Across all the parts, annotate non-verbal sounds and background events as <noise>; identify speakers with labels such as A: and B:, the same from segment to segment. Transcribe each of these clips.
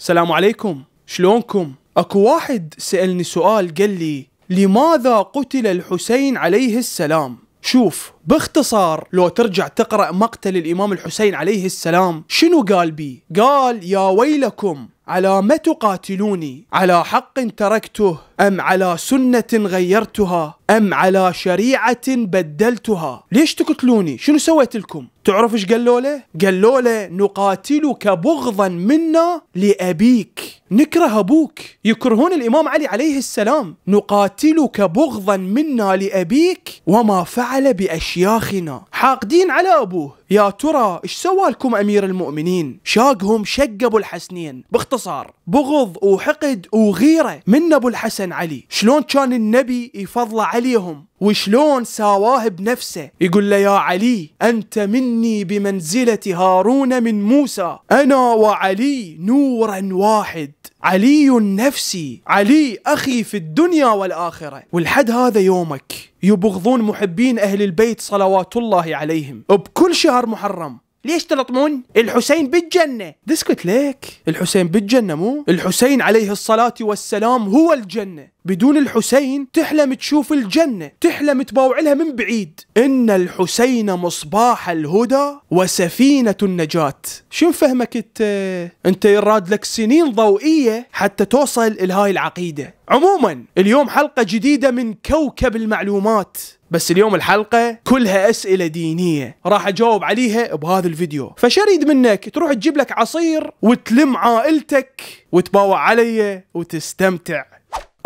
A: السلام عليكم شلونكم اكو واحد سألني سؤال قال لي لماذا قتل الحسين عليه السلام شوف باختصار لو ترجع تقرأ مقتل الإمام الحسين عليه السلام شنو قال بي قال يا ويلكم على ما تقاتلوني على حق تركته أم على سنة غيرتها أم على شريعة بدلتها ليش تقتلوني شنو سويت لكم تعرف ايش قالوا له؟ قالوا له نقاتلك بغضا منا لابيك، نكره ابوك، يكرهون الامام علي عليه السلام، نقاتلك بغضا منا لابيك وما فعل باشياخنا، حاقدين على ابوه، يا ترى ايش سوى لكم امير المؤمنين؟ شاقهم شق ابو الحسنين، باختصار. بغض وحقد وغيرة من أبو الحسن علي شلون كان النبي يفضل عليهم وشلون ساواه بنفسه يقول له يا علي أنت مني بمنزلة هارون من موسى أنا وعلي نورا واحد علي نفسي علي أخي في الدنيا والآخرة والحد هذا يومك يبغضون محبين أهل البيت صلوات الله عليهم بكل شهر محرم ليش تلطمون؟ الحسين بالجنة دسكت ليك الحسين بالجنة مو؟ الحسين عليه الصلاة والسلام هو الجنة بدون الحسين تحلم تشوف الجنة تحلم تباوع لها من بعيد إن الحسين مصباح الهدى وسفينة النجاة شو فهمك انت انت يراد لك سنين ضوئية حتى توصل لهاي العقيدة عموما اليوم حلقة جديدة من كوكب المعلومات بس اليوم الحلقة كلها أسئلة دينية راح أجاوب عليها بهذا الفيديو فشريد منك تروح تجيب لك عصير وتلم عائلتك وتباوع علي وتستمتع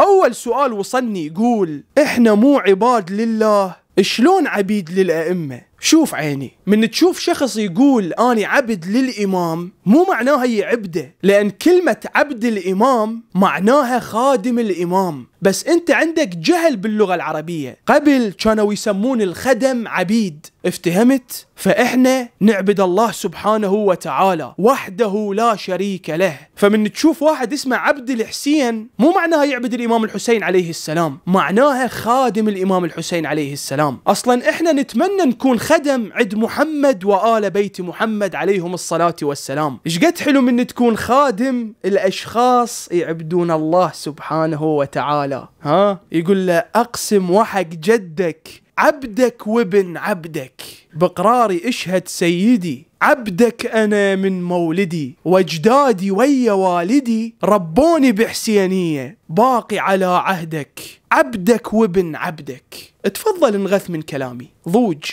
A: أول سؤال وصلني يقول إحنا مو عباد لله شلون عبيد للأئمة شوف عيني من تشوف شخص يقول أنا عبد للإمام مو معناها هي عبدة لأن كلمة عبد الإمام معناها خادم الإمام بس أنت عندك جهل باللغة العربية قبل كانوا يسمون الخدم عبيد افتهمت؟ فإحنا نعبد الله سبحانه وتعالى وحده لا شريك له فمن تشوف واحد اسمه عبد الحسين مو معناها يعبد الإمام الحسين عليه السلام معناها خادم الإمام الحسين عليه السلام أصلا إحنا نتمنى نكون خادم خدم عد محمد وآل بيت محمد عليهم الصلاة والسلام إيش قد حلو من تكون خادم الأشخاص يعبدون الله سبحانه وتعالى ها يقول له أقسم وحق جدك عبدك وابن عبدك بقراري اشهد سيدي عبدك أنا من مولدي واجدادي ويا والدي ربوني بحسينية باقي على عهدك عبدك وابن عبدك تفضل انغث من كلامي ضوج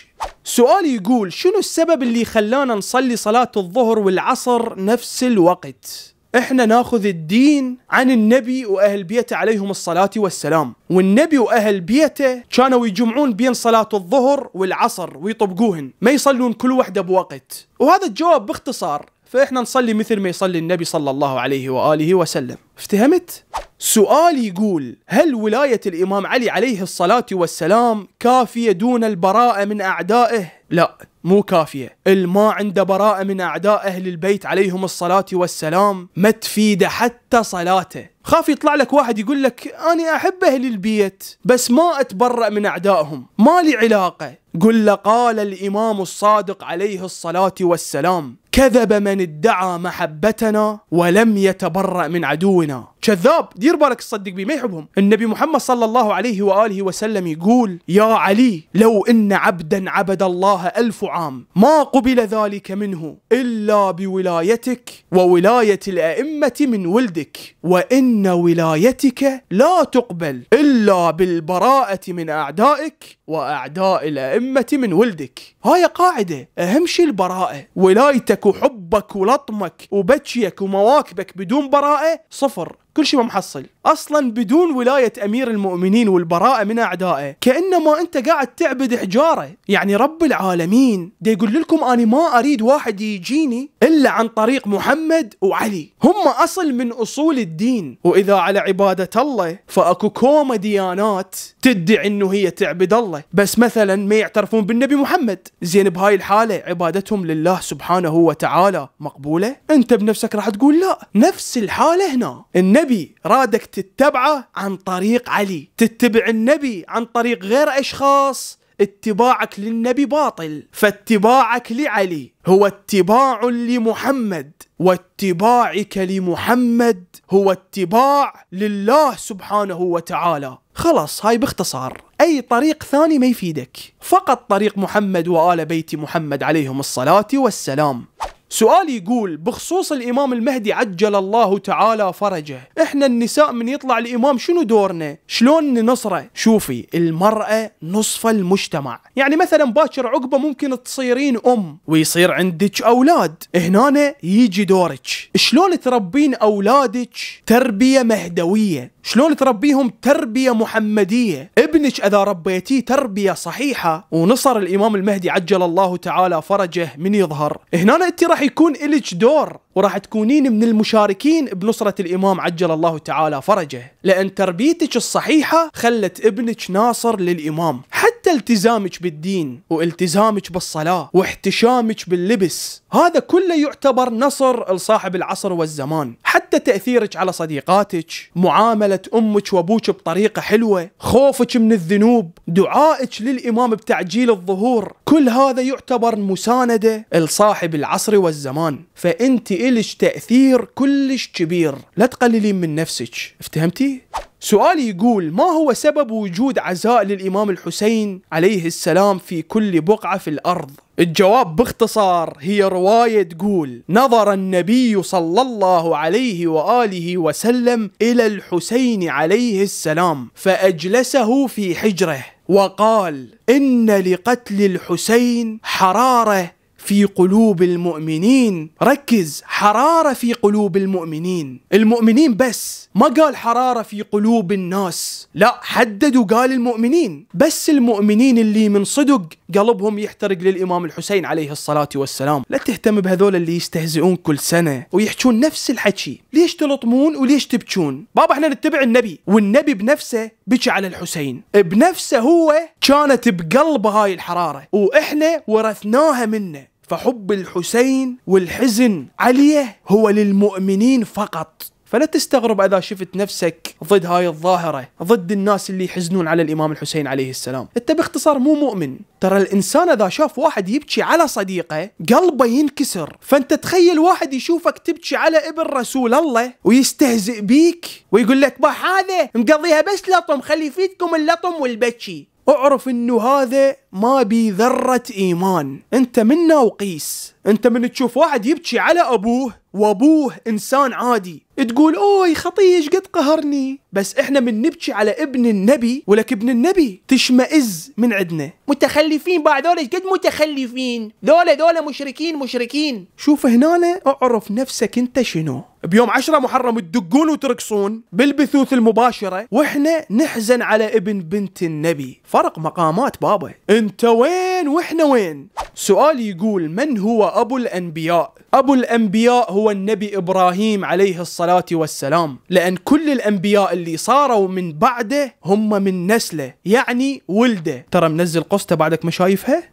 A: سؤالي يقول شنو السبب اللي خلانا نصلي صلاة الظهر والعصر نفس الوقت احنا ناخذ الدين عن النبي واهل بيته عليهم الصلاه والسلام، والنبي واهل بيته كانوا يجمعون بين صلاه الظهر والعصر ويطبقوهن، ما يصلون كل وحده بوقت، وهذا الجواب باختصار فإحنا نصلي مثل ما يصلي النبي صلى الله عليه وآله وسلم افتهمت؟ سؤال يقول هل ولاية الإمام علي عليه الصلاة والسلام كافية دون البراءة من أعدائه؟ لا مو كافية الما عنده براءة من أعداء أهل البيت عليهم الصلاة والسلام ما تفيده حتى صلاته خاف يطلع لك واحد يقول لك أنا أحب أهل البيت بس ما أتبرأ من أعدائهم ما لي علاقة قل لقال الإمام الصادق عليه الصلاة والسلام كذب من ادعى محبتنا ولم يتبرأ من عدونا كذاب دير بالك تصدق بي ما يحبهم النبي محمد صلى الله عليه وآله وسلم يقول يا علي لو إن عبدا عبد الله ألف عام ما قبل ذلك منه إلا بولايتك وولاية الأئمة من ولدك وإن ولايتك لا تقبل إلا بالبراءة من أعدائك وأعداء الأئمة من ولدك هاي قاعدة أهم شي البراءة ولايتك وحبك ولطمك وبكيك ومواكبك بدون براءة صفر كل شيء ما محصل اصلا بدون ولايه امير المؤمنين والبراءه من اعدائه كانما انت قاعد تعبد حجاره يعني رب العالمين ده يقول لكم انا ما اريد واحد يجيني الا عن طريق محمد وعلي هم اصل من اصول الدين واذا على عباده الله فاكو كومة ديانات تدعي انه هي تعبد الله الله بس مثلا ما يعترفون بالنبي محمد زين بهاي الحالة عبادتهم لله سبحانه وتعالى مقبولة انت بنفسك راح تقول لا نفس الحالة هنا النبي رادك تتبعه عن طريق علي تتبع النبي عن طريق غير اشخاص اتباعك للنبي باطل فاتباعك لعلي هو اتباع لمحمد واتباعك لمحمد هو اتباع لله سبحانه وتعالى خلاص هاي باختصار أي طريق ثاني ما يفيدك فقط طريق محمد وآل بيت محمد عليهم الصلاة والسلام سؤالي يقول بخصوص الإمام المهدي عجل الله تعالى فرجه إحنا النساء من يطلع الإمام شنو دورنا شلون ننصره شوفي المرأة نصف المجتمع يعني مثلا باكر عقبة ممكن تصيرين أم ويصير عندك أولاد هنا يجي دورك شلون تربين أولادك تربية مهدوية شلون تربيهم تربية محمدية ابنك إذا ربيتيه تربية صحيحة ونصر الإمام المهدي عجل الله تعالى فرجه من يظهر هنا أنت راح راح يكون إليتش دور وراح تكونين من المشاركين بنصرة الإمام عجل الله تعالى فرجه لأن تربيتك الصحيحة خلت ابنك ناصر للإمام حتى التزامك بالدين والتزامك بالصلاة واحتشامك باللبس هذا كله يعتبر نصر لصاحب العصر والزمان حتى تأثيرك على صديقاتك معاملة أمك وأبوك بطريقة حلوة خوفك من الذنوب دعائك للإمام بتعجيل الظهور كل هذا يعتبر مساندة لصاحب العصر والزمان فأنت إلش تأثير كلش كبير لا تقللين من نفسك افتهمتي؟ سؤالي يقول ما هو سبب وجود عزاء للإمام الحسين عليه السلام في كل بقعة في الأرض؟ الجواب باختصار هي رواية تقول نظر النبي صلى الله عليه وآله وسلم إلى الحسين عليه السلام فأجلسه في حجره وقال إن لقتل الحسين حرارة في قلوب المؤمنين ركز حرارة في قلوب المؤمنين المؤمنين بس ما قال حرارة في قلوب الناس لا حدد وقال المؤمنين بس المؤمنين اللي من صدق قلبهم يحترق للإمام الحسين عليه الصلاة والسلام لا تهتم بهذول اللي يستهزئون كل سنة ويحجون نفس الحكي ليش تلطمون وليش تبكون بابا احنا نتبع النبي والنبي بنفسه بكى على الحسين بنفسه هو كانت بقلبه هاي الحرارة وإحنا ورثناها منه فحب الحسين والحزن عليه هو للمؤمنين فقط فلا تستغرب اذا شفت نفسك ضد هاي الظاهره، ضد الناس اللي يحزنون على الامام الحسين عليه السلام، انت باختصار مو مؤمن، ترى الانسان اذا شاف واحد يبكي على صديقه قلبه ينكسر، فانت تخيل واحد يشوفك تبكي على ابن رسول الله ويستهزئ بيك ويقول لك با هذا مقضيها بس لطم خلي فيكم اللطم والبكي، اعرف انه هذا ما بي ذرة ايمان انت منا وقيس انت من تشوف واحد يبكي على ابوه وابوه انسان عادي تقول اوي خطيه ايش قد قهرني بس احنا من نبكي على ابن النبي ولك ابن النبي تشمئز من عندنا متخلفين بعد ايش قد متخلفين ذولا ذولا مشركين مشركين شوف هنا اعرف نفسك انت شنو بيوم 10 محرم تدقون وترقصون بالبثوث المباشره واحنا نحزن على ابن بنت النبي فرق مقامات بابا انت وين واحنا وين سؤال يقول من هو ابو الانبياء ابو الانبياء هو النبي ابراهيم عليه الصلاه والسلام لان كل الانبياء اللي صاروا من بعده هم من نسله يعني ولده ترى منزل قصته بعدك ما شايفها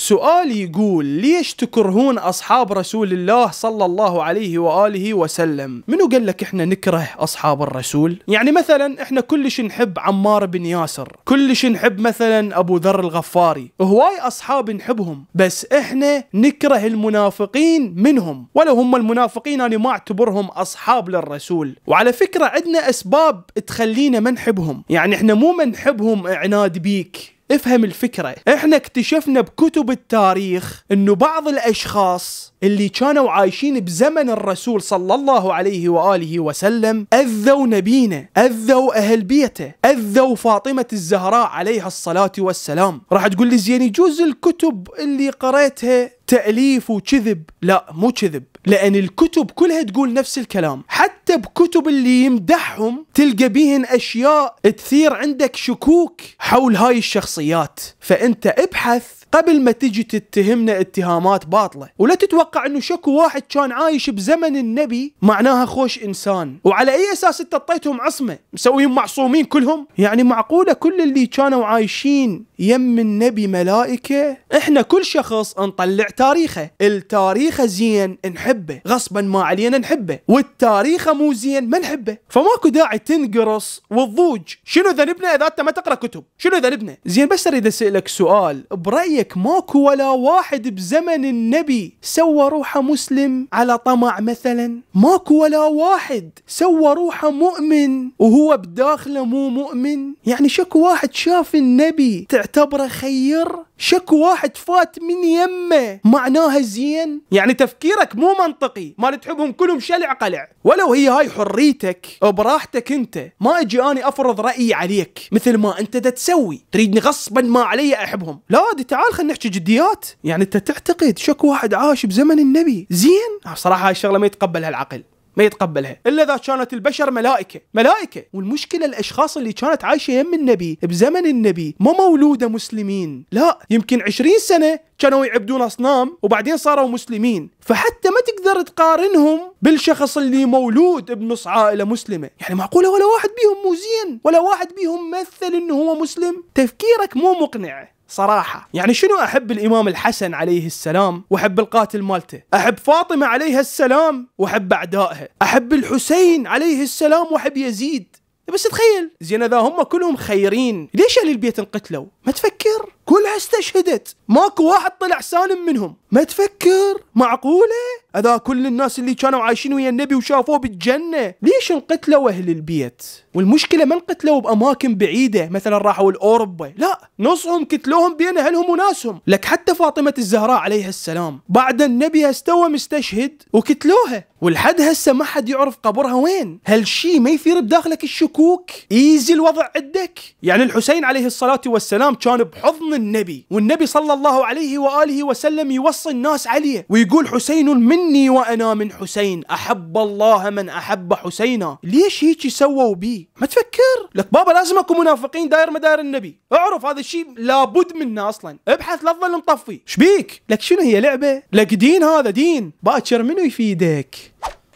A: سؤال يقول ليش تكرهون أصحاب رسول الله صلى الله عليه وآله وسلم منو قال لك إحنا نكره أصحاب الرسول يعني مثلا إحنا كلش نحب عمار بن ياسر كلش نحب مثلا أبو ذر الغفاري هواي أصحاب نحبهم بس إحنا نكره المنافقين منهم ولو هم المنافقين أنا ما أعتبرهم أصحاب للرسول وعلى فكرة عندنا أسباب تخلينا ما نحبهم يعني إحنا مو ما نحبهم عناد بيك افهم الفكرة احنا اكتشفنا بكتب التاريخ انه بعض الاشخاص اللي كانوا عايشين بزمن الرسول صلى الله عليه وآله وسلم أذوا نبينا أذوا أهل بيته أذوا فاطمة الزهراء عليها الصلاة والسلام راح تقول لي زين يجوز الكتب اللي قريتها تاليف وكذب لا مو كذب لان الكتب كلها تقول نفس الكلام حتى بكتب اللي يمدحهم تلقى بيهن اشياء تثير عندك شكوك حول هاي الشخصيات فانت ابحث قبل ما تجي تتهمنا اتهامات باطله ولا تتوقع انه شكو واحد كان عايش بزمن النبي معناها خوش انسان وعلى اي اساس انت عصمه مسويهم معصومين كلهم يعني معقوله كل اللي كانوا عايشين يم النبي ملائكه احنا كل شخص نطلع تاريخه التاريخ زين نحبه غصبا ما علينا نحبه والتاريخ مو زين ما نحبه فماكو داعي تنقرص والضوج شنو ذنبنا اذا انت ما تقرا كتب شنو ذنبنا زين بس اريد اسالك سؤال برايك رايك ماكو ولا واحد بزمن النبي سوى روحه مسلم على طمع مثلا ماكو ولا واحد سوى روحه مؤمن وهو بداخله مو مؤمن يعني شكو واحد شاف النبي تعتبره خير شكو واحد فات من يمه معناها زين يعني تفكيرك مو منطقي ما تحبهم كلهم شلع قلع ولو هي هاي حريتك براحتك انت ما اجي اني افرض رايي عليك مثل ما انت دا تسوي تريدني غصبا ما علي احبهم لا دي تعال تعال خلينا نحكي جديات يعني انت تعتقد شك واحد عاش بزمن النبي زين صراحه هاي الشغله ما يتقبلها العقل ما يتقبلها الا اذا كانت البشر ملائكه ملائكه والمشكله الاشخاص اللي كانت عايشه يم النبي بزمن النبي مو مولوده مسلمين لا يمكن 20 سنه كانوا يعبدون اصنام وبعدين صاروا مسلمين فحتى ما تقدر تقارنهم بالشخص اللي مولود بنص عائله مسلمه يعني معقوله ولا واحد بيهم مو زين ولا واحد بيهم مثل انه هو مسلم تفكيرك مو مقنع صراحة يعني شنو أحب الإمام الحسن عليه السلام وأحب القاتل مالته أحب فاطمة عليها السلام وأحب أعدائها أحب الحسين عليه السلام وأحب يزيد بس تخيل زين اذا هم كلهم خيرين ليش اهل البيت انقتلوا ما تفكر كلها استشهدت ماكو واحد طلع سالم منهم ما تفكر معقولة أذا كل الناس اللي كانوا عايشين ويا النبي وشافوه بالجنة ليش انقتلوا أهل البيت والمشكلة ما انقتلوا بأماكن بعيدة مثلا راحوا لأوروبا لا نصهم قتلوهم بين أهلهم وناسهم لك حتى فاطمة الزهراء عليها السلام بعد النبي استوى مستشهد وقتلوها والحد هسه ما حد يعرف قبرها وين هالشي ما يثير بداخلك الشكوك ايزي الوضع عندك يعني الحسين عليه الصلاة والسلام كان بحضن النبي والنبي صلى الله عليه وآله وسلم يوصي الناس عليه ويقول حسين مني وأنا من حسين أحب الله من أحب حسينا ليش هيك سووا بي ما تفكر لك بابا لازم أكو منافقين داير مدار النبي اعرف هذا الشيء لابد منه أصلا ابحث لا تظل مطفي شبيك لك شنو هي لعبة لك دين هذا دين باكر منو يفيدك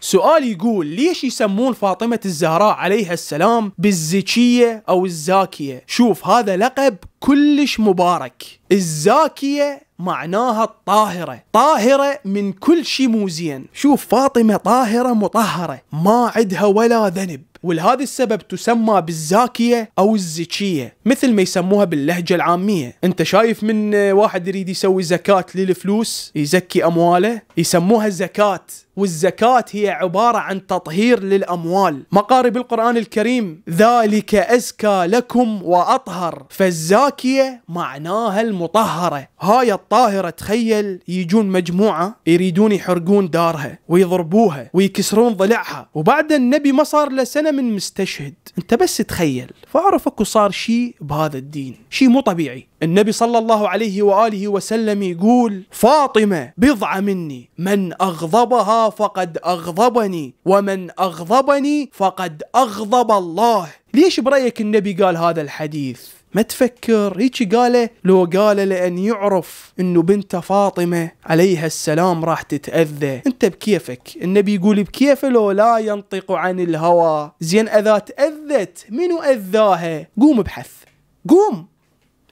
A: سؤال يقول ليش يسمون فاطمة الزهراء عليها السلام بالزكية أو الزاكية شوف هذا لقب كلش مبارك الزاكية معناها الطاهرة طاهرة من كل شيء مو زين شوف فاطمة طاهرة مطهرة ما عندها ولا ذنب ولهذا السبب تسمى بالزاكية أو الزكية مثل ما يسموها باللهجة العامية انت شايف من واحد يريد يسوي زكاة للفلوس يزكي أمواله يسموها زكاة والزكاة هي عبارة عن تطهير للأموال مقارب القرآن الكريم ذلك أزكى لكم وأطهر فالزاكية معناها المطهرة هاي الطهر الطاهرة تخيل يجون مجموعة يريدون يحرقون دارها ويضربوها ويكسرون ضلعها وبعد النبي ما صار له سنة من مستشهد انت بس تخيل فعرفك صار شيء بهذا الدين شيء مو طبيعي النبي صلى الله عليه وآله وسلم يقول فاطمة بضعة مني من أغضبها فقد أغضبني ومن أغضبني فقد أغضب الله ليش برأيك النبي قال هذا الحديث ما تفكر هيجي قاله لو قاله لأن يعرف أنه بنته فاطمة عليها السلام راح تتأذى أنت بكيفك النبي يقول بكيفه لو لا ينطق عن الهوى زين أذا تأذت منو أذاها قوم ابحث قوم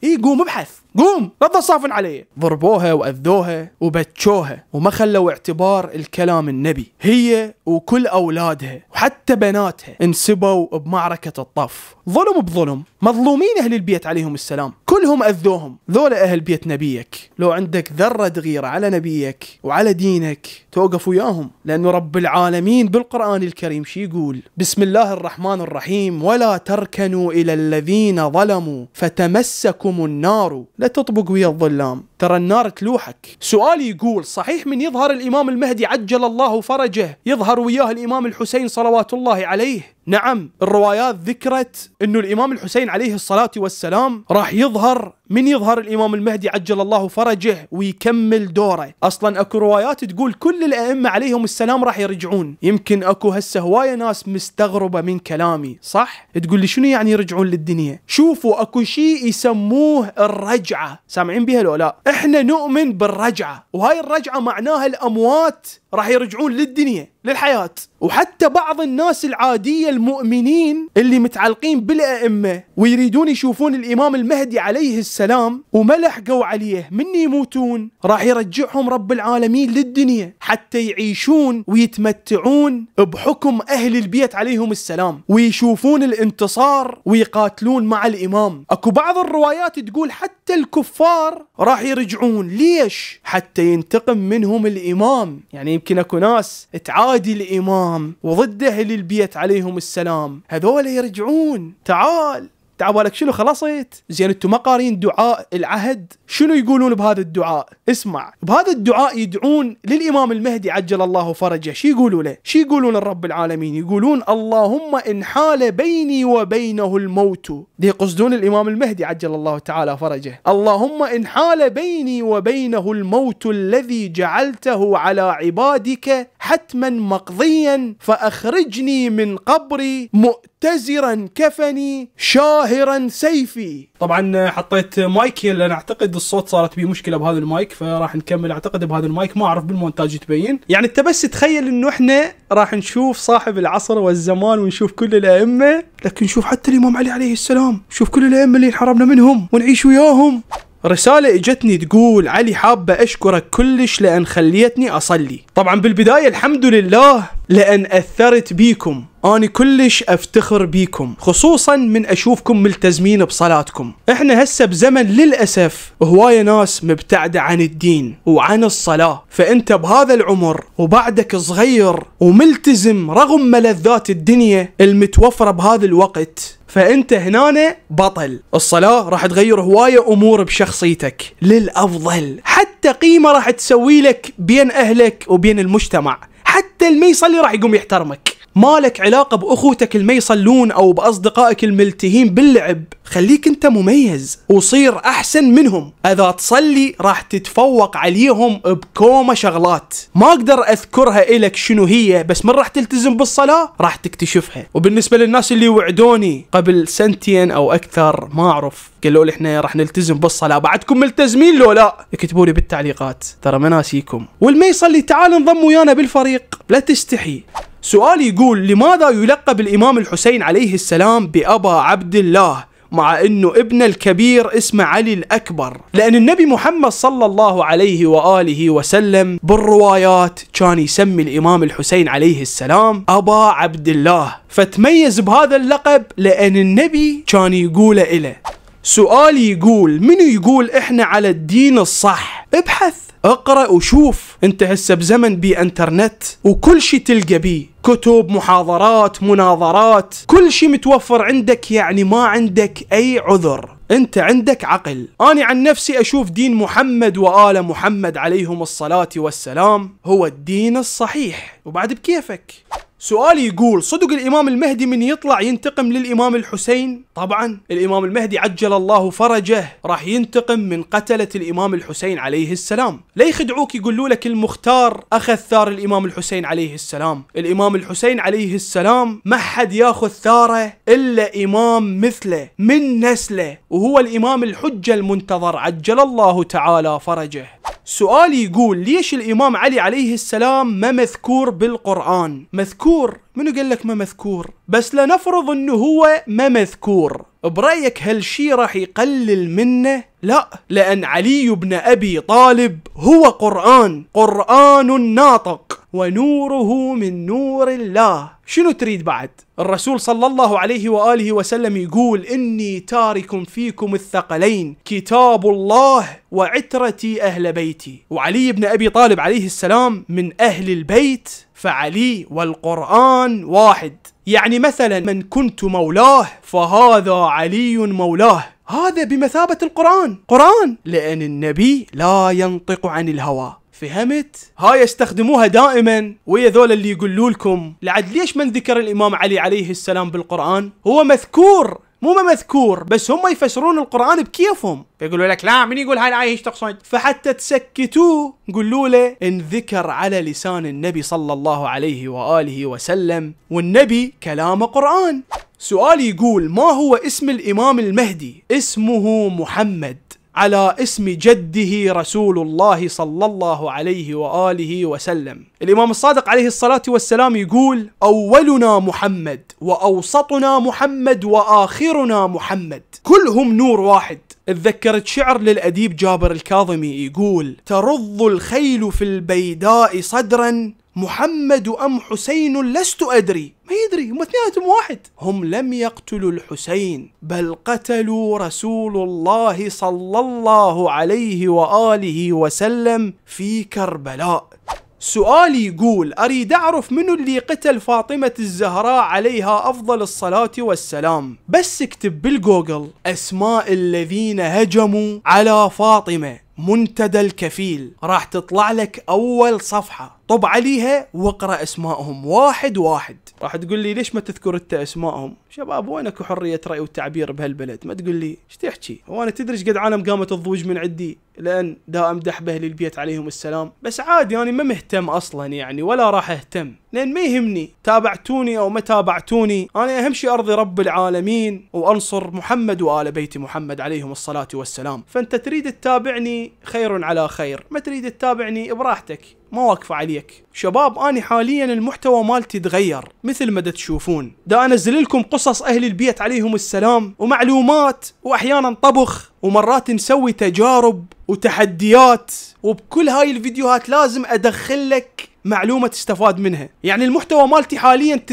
A: اي قوم ابحث قوم لا تصافن علي ضربوها واذوها وبتشوها وما خلوا اعتبار الكلام النبي هي وكل اولادها وحتى بناتها انسبوا بمعركه الطف ظلم بظلم مظلومين اهل البيت عليهم السلام كلهم اذوهم ذولا اهل بيت نبيك لو عندك ذره دغيره على نبيك وعلى دينك توقف وياهم لانه رب العالمين بالقران الكريم شي يقول بسم الله الرحمن الرحيم ولا تركنوا الى الذين ظلموا فتمسكم النار لا تطبق ويا الظلام ترى النار تلوحك سؤالي يقول صحيح من يظهر الإمام المهدي عجل الله فرجه يظهر وياه الإمام الحسين صلوات الله عليه نعم الروايات ذكرت انه الامام الحسين عليه الصلاه والسلام راح يظهر من يظهر الامام المهدي عجل الله فرجه ويكمل دوره اصلا اكو روايات تقول كل الائمه عليهم السلام راح يرجعون يمكن اكو هسه هوايه ناس مستغربه من كلامي صح تقول لي شنو يعني يرجعون للدنيا شوفوا اكو شيء يسموه الرجعه سامعين بها لو لا احنا نؤمن بالرجعه وهاي الرجعه معناها الاموات راح يرجعون للدنيا للحياة وحتى بعض الناس العادية المؤمنين اللي متعلقين بالأئمة ويريدون يشوفون الإمام المهدي عليه السلام وما لحقوا عليه من يموتون راح يرجعهم رب العالمين للدنيا حتى يعيشون ويتمتعون بحكم أهل البيت عليهم السلام ويشوفون الانتصار ويقاتلون مع الإمام أكو بعض الروايات تقول حتى الكفار راح يرجعون ليش؟ حتى ينتقم منهم الإمام يعني يمكن اكو ناس تعادي الامام وضده للبيت عليهم السلام هذول يرجعون تعال تعبالك شنو خلصت زين انتم ما قارين دعاء العهد شنو يقولون بهذا الدعاء اسمع بهذا الدعاء يدعون للامام المهدي عجل الله فرجه شو يقولوا له شو يقولون لرب العالمين يقولون اللهم ان حال بيني وبينه الموت دي يقصدون الامام المهدي عجل الله تعالى فرجه اللهم ان حال بيني وبينه الموت الذي جعلته على عبادك حتما مقضيا فأخرجني من قبري مؤتزرا كفني شاهرا سيفي طبعا حطيت مايكي لان اعتقد الصوت صارت بيه مشكله بهذا المايك فراح نكمل اعتقد بهذا المايك ما اعرف بالمونتاج تبين يعني انت بس تخيل انه احنا راح نشوف صاحب العصر والزمان ونشوف كل الائمه لكن نشوف حتى الامام علي عليه السلام نشوف كل الائمه اللي انحرمنا منهم ونعيش وياهم رسالة اجتني تقول علي حابة اشكرك كلش لان خليتني اصلي طبعا بالبداية الحمد لله لان اثرت بيكم أنا كلش أفتخر بيكم خصوصا من أشوفكم ملتزمين بصلاتكم إحنا هسه بزمن للأسف هواية ناس مبتعدة عن الدين وعن الصلاة فأنت بهذا العمر وبعدك صغير وملتزم رغم ملذات الدنيا المتوفرة بهذا الوقت فانت هنا بطل الصلاة راح تغير هواية امور بشخصيتك للافضل حتى قيمة راح تسوي لك بين اهلك وبين المجتمع حتى اللي ما يصلي راح يقوم يحترمك ما لك علاقة بأخوتك اللي يصلون أو بأصدقائك الملتهين باللعب خليك أنت مميز وصير أحسن منهم إذا تصلي راح تتفوق عليهم بكومة شغلات ما أقدر أذكرها إلك شنو هي بس من راح تلتزم بالصلاة راح تكتشفها وبالنسبة للناس اللي وعدوني قبل سنتين أو أكثر ما أعرف قالوا لي احنا راح نلتزم بالصلاة بعدكم ملتزمين لو لا اكتبوا لي بالتعليقات ترى مناسيكم والما يصلي تعال انضم ويانا بالفريق لا تستحي سؤال يقول لماذا يلقب الإمام الحسين عليه السلام بأبا عبد الله مع أنه ابن الكبير اسمه علي الأكبر لأن النبي محمد صلى الله عليه وآله وسلم بالروايات كان يسمي الإمام الحسين عليه السلام أبا عبد الله فتميز بهذا اللقب لأن النبي كان يقوله إله سؤال يقول منو يقول إحنا على الدين الصح ابحث اقرأ وشوف انت هسه بزمن بي انترنت وكل شيء تلقى بيه كتب محاضرات مناظرات كل شيء متوفر عندك يعني ما عندك اي عذر انت عندك عقل انا عن نفسي اشوف دين محمد وآل محمد عليهم الصلاة والسلام هو الدين الصحيح وبعد بكيفك سؤالي يقول صدق الإمام المهدي من يطلع ينتقم للإمام الحسين؟ طبعا الإمام المهدي عجل الله فرجه راح ينتقم من قتلة الإمام الحسين عليه السلام لا يخدعوك يقولوا لك المختار أخذ ثار الإمام الحسين عليه السلام الإمام الحسين عليه السلام ما حد ياخذ ثاره إلا إمام مثله من نسله وهو الإمام الحجة المنتظر عجل الله تعالى فرجه سؤالي يقول ليش الإمام علي عليه السلام ما مذكور بالقرآن مذكور منو قال لك ما مذكور بس لنفرض انه هو ما مذكور برأيك هالشي راح يقلل منه؟ لا لأن علي بن أبي طالب هو قرآن قرآن ناطق ونوره من نور الله شنو تريد بعد الرسول صلى الله عليه وآله وسلم يقول إني تارك فيكم الثقلين كتاب الله وعترتي أهل بيتي وعلي بن أبي طالب عليه السلام من أهل البيت فعلي والقرآن واحد يعني مثلا من كنت مولاه فهذا علي مولاه هذا بمثابة القرآن قرآن لأن النبي لا ينطق عن الهوى فهمت؟ هاي استخدموها دائما ويا ذول اللي يقولوا لكم لعد ليش ما ذكر الامام علي عليه السلام بالقران؟ هو مذكور مو ما مذكور بس هم يفسرون القران بكيفهم فيقولوا لك لا من يقول هاي الايه ايش تقصد فحتى تسكتوه قولوا له ان ذكر على لسان النبي صلى الله عليه واله وسلم والنبي كلامه قران سؤال يقول ما هو اسم الامام المهدي اسمه محمد على اسم جده رسول الله صلى الله عليه وآله وسلم الإمام الصادق عليه الصلاة والسلام يقول أولنا محمد وأوسطنا محمد وآخرنا محمد كلهم نور واحد اتذكرت شعر للأديب جابر الكاظمي يقول ترض الخيل في البيداء صدرا محمد أم حسين لست أدري ما يدري هم اثنيناتهم واحد هم لم يقتلوا الحسين بل قتلوا رسول الله صلى الله عليه وآله وسلم في كربلاء سؤالي يقول أريد أعرف من اللي قتل فاطمة الزهراء عليها أفضل الصلاة والسلام بس اكتب بالجوجل أسماء الذين هجموا على فاطمة منتدى الكفيل راح تطلع لك اول صفحه طب عليها واقرا اسمائهم واحد واحد راح تقول لي ليش ما تذكر انت اسمائهم شباب وينك حريه راي والتعبير بهالبلد ما تقول لي ايش تحكي وانا تدري ايش قد عالم قامت الضوج من عندي لان دا امدح به البيت عليهم السلام بس عادي انا يعني ما مهتم اصلا يعني ولا راح اهتم لان ما يهمني تابعتوني او ما تابعتوني انا اهم شيء ارضي رب العالمين وانصر محمد وال بيت محمد عليهم الصلاه والسلام فانت تريد تتابعني خير على خير ما تريد تتابعني براحتك ما واقفة عليك شباب أنا حاليا المحتوى مالتي تغير مثل ما تشوفون دا أنزل لكم قصص أهل البيت عليهم السلام ومعلومات وأحيانا طبخ ومرات نسوي تجارب وتحديات وبكل هاي الفيديوهات لازم ادخل لك معلومة تستفاد منها يعني المحتوى مالتي حاليا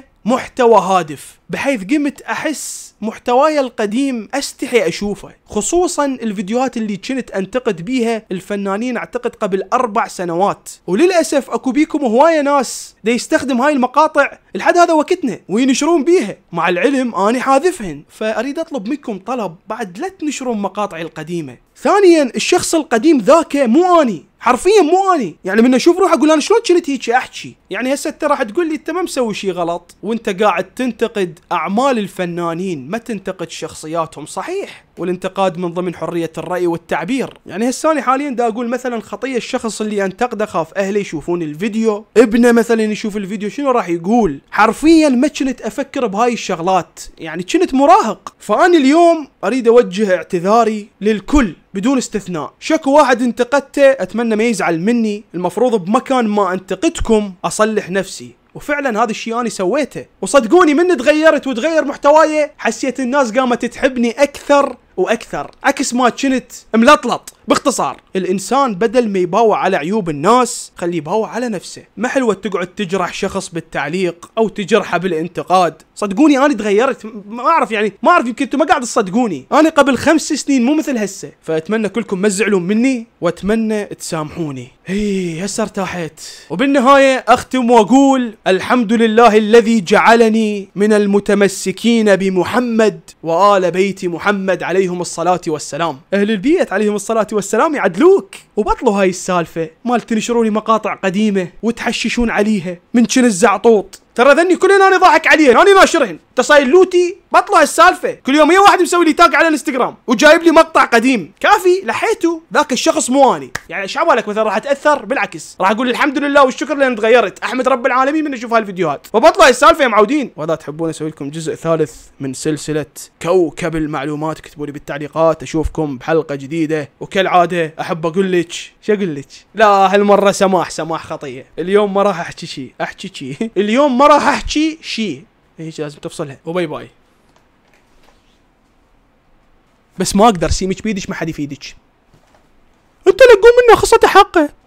A: 90% محتوى هادف بحيث قمت احس محتواي القديم استحي اشوفه خصوصا الفيديوهات اللي كنت انتقد بيها الفنانين اعتقد قبل اربع سنوات وللاسف اكو بيكم هوايه ناس دا يستخدم هاي المقاطع لحد هذا وقتنا وينشرون بيها مع العلم اني حاذفهن فاريد اطلب منكم طلب بعد لا تنشرون مقاطعي القديمه ثانيا الشخص القديم ذاك مو اني حرفيا مو اني يعني من اشوف روحي اقول انا شلون كنت هيك احكي يعني هسه انت راح تقول لي انت ما مسوي شيء غلط وانت قاعد تنتقد تنتقد أعمال الفنانين ما تنتقد شخصياتهم صحيح والانتقاد من ضمن حرية الرأي والتعبير يعني هساني حاليا دا أقول مثلا خطية الشخص اللي أنتقده خاف أهله يشوفون الفيديو ابنه مثلا يشوف الفيديو شنو راح يقول حرفيا ما كنت أفكر بهاي الشغلات يعني كنت مراهق فأنا اليوم أريد أوجه اعتذاري للكل بدون استثناء شكو واحد انتقدته أتمنى ما يزعل مني المفروض بمكان ما أنتقدكم أصلح نفسي وفعلا هذا الشيء انا سويته وصدقوني من تغيرت وتغير محتواي حسيت الناس قامت تحبني اكثر واكثر عكس ما كنت ملطلط باختصار الانسان بدل ما يباوع على عيوب الناس خليه يباوع على نفسه ما حلوه تقعد تجرح شخص بالتعليق او تجرحه بالانتقاد صدقوني انا تغيرت ما اعرف يعني ما اعرف يمكن انتم ما قاعد تصدقوني انا قبل خمس سنين مو مثل هسه فاتمنى كلكم ما تزعلون مني واتمنى تسامحوني هي هسه ارتاحت وبالنهايه اختم واقول الحمد لله الذي جعلني من المتمسكين بمحمد وال بيت محمد عليه عليهم الصلاة والسلام أهل البيت عليهم الصلاة والسلام يعدلوك وبطلوا هاي السالفة مال تنشروني مقاطع قديمة وتحششون عليها من شن الزعطوط ترى ذني كلنا انا ضاحك عليهن انا ناشرهن تصايل لوتي بطلع السالفه كل يوم يا واحد مسوي لي تاج على الانستغرام وجايب لي مقطع قديم كافي لحيته ذاك الشخص مو اني يعني ايش عبالك مثلا راح اتاثر بالعكس راح اقول الحمد لله والشكر لان تغيرت احمد رب العالمين من اشوف هالفيديوهات وبطلع السالفه يا معودين واذا تحبون اسوي لكم جزء ثالث من سلسله كوكب المعلومات اكتبوا لي بالتعليقات اشوفكم بحلقه جديده وكالعاده احب اقول لك شو اقول لك لا هالمره سماح سماح خطيه اليوم ما راح احكي شيء احكي شيء <laughs> اليوم ما راح احكي شي إيه، هيك لازم تفصلها وباي باي بس ما اقدر سيمك بيدك ما حد يفيدك انت لقوم منه خصته حقه